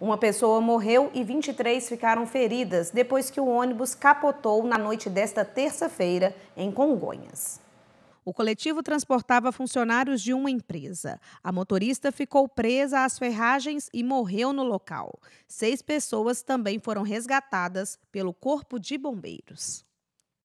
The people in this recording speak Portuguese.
Uma pessoa morreu e 23 ficaram feridas depois que o ônibus capotou na noite desta terça-feira em Congonhas. O coletivo transportava funcionários de uma empresa. A motorista ficou presa às ferragens e morreu no local. Seis pessoas também foram resgatadas pelo Corpo de Bombeiros.